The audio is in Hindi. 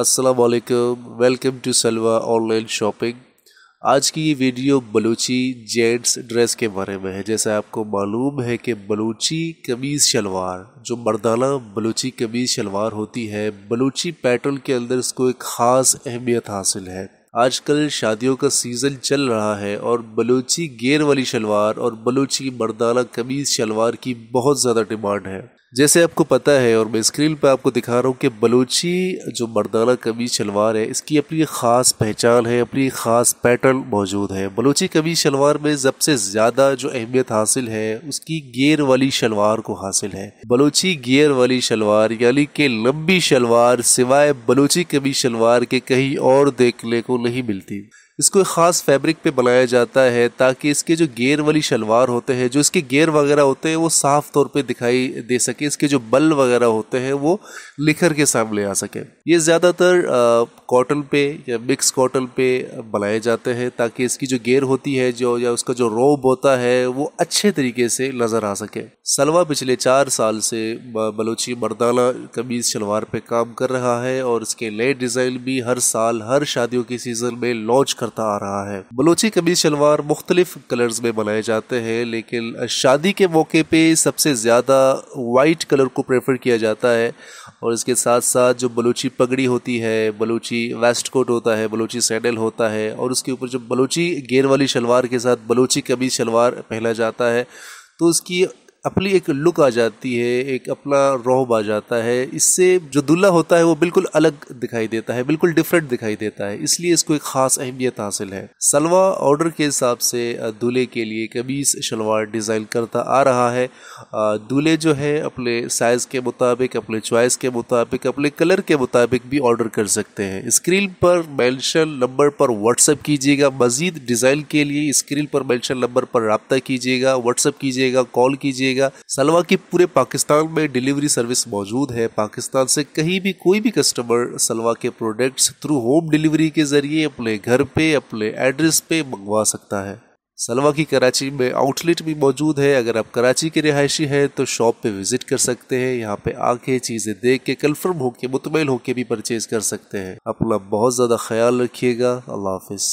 असलकम welcome to Salwa online shopping आज की ये वीडियो बलूची जेंट्स ड्रेस के बारे में है जैसे आपको मालूम है कि बलूची कमीज़ शलवार जो मर्दाना बलूची कमीज़ शलवार होती है बलूची पैटर्न के अंदर इसको एक ख़ास अहमियत हासिल है आजकल शादियों का सीज़न चल रहा है और बलूची गेर वाली शलवार और बलूची मर्दाना कमीज़ शलवार की बहुत ज़्यादा डिमांड है जैसे आपको पता है और मैं स्क्रीन पर आपको दिखा रहा हूँ कि बलूची जो मर्दाना कमीज शलवार है इसकी अपनी ख़ास पहचान है अपनी ख़ास पैटर्न मौजूद है बलूची कमीज शलवार में सबसे ज़्यादा जो अहमियत हासिल है उसकी गेयर वाली शलवार को हासिल है बलूची गेयर वाली शलवार यानी कि लंबी शलवार सिवाय बलूची कमीज शलवार के कहीं और देखने को नहीं मिलती इसको एक ख़ास फैब्रिक पे बनाया जाता है ताकि इसके जो गेयर वाली शलवार होते हैं जो इसके गेयर वगैरह होते हैं वो साफ तौर पे दिखाई दे सके ताकि इसके जो बल वगैरह होते हैं वो निखर के सामने आ सके ये ज़्यादातर कॉटन पे या मिक्स कॉटन पे बनाए जाते हैं ताकि इसकी जो गेयर होती है जो या उसका जो रोब होता है वो अच्छे तरीके से नज़र आ सके सलवा पिछले चार साल से बलोची मर्दाना कमीज शलवार पे काम कर रहा है और इसके नए डिज़ाइन भी हर साल हर शादियों के सीज़न में लॉन्च करता आ रहा है बलोची कमीज शलवार मुख्तलिफ कलर्स में बनाए जाते हैं लेकिन शादी के मौके पे सबसे ज़्यादा वाइट वाइट कलर को प्रेफर किया जाता है और इसके साथ साथ जो बलूची पगड़ी होती है बलूची वेस्ट कोट होता है बलूची सैडल होता है और उसके ऊपर जो बलूची गेर वाली शलवार के साथ बलूची कभी शलवार पहना जाता है तो उसकी अपनी एक लुक आ जाती है एक अपना रोब आ जाता है इससे जो दूल्हा होता है वो बिल्कुल अलग दिखाई देता है बिल्कुल डिफरेंट दिखाई देता है इसलिए इसको एक खास अहमियत हासिल है सलवा ऑर्डर के हिसाब से दूल्हे के लिए कमीज शलवार डिज़ाइन करता आ रहा है दूल्हे जो है अपने साइज़ के मुताबिक अपने चॉइस के मुताबिक अपने कलर के मुताबिक भी ऑर्डर कर सकते हैं स्क्रीन पर मैंशन नंबर पर व्हाट्सअप कीजिएगा मज़ीद डिज़ाइन के लिए स्क्रीन पर मैंशन नंबर पर रबता कीजिएगा व्हाट्सअप कीजिएगा कॉल कीजिएगा कीजिएगा सलवा की पूरे पाकिस्तान में डिलीवरी सर्विस मौजूद है पाकिस्तान से कहीं भी कोई भी कस्टमर सलवा के प्रोडक्ट्स थ्रू होम डिलीवरी के जरिए अपने घर पे अपने एड्रेस पे मंगवा सकता है सलवा की कराची में आउटलेट भी मौजूद है अगर आप कराची के रिहायशी हैं तो शॉप पे विजिट कर सकते हैं यहाँ पे आके चीज़ें देख के कन्फर्म होके मुतमिल होके भी परचेज कर सकते हैं अपना बहुत ज़्यादा ख्याल रखिएगा अल्लाह हाफिज़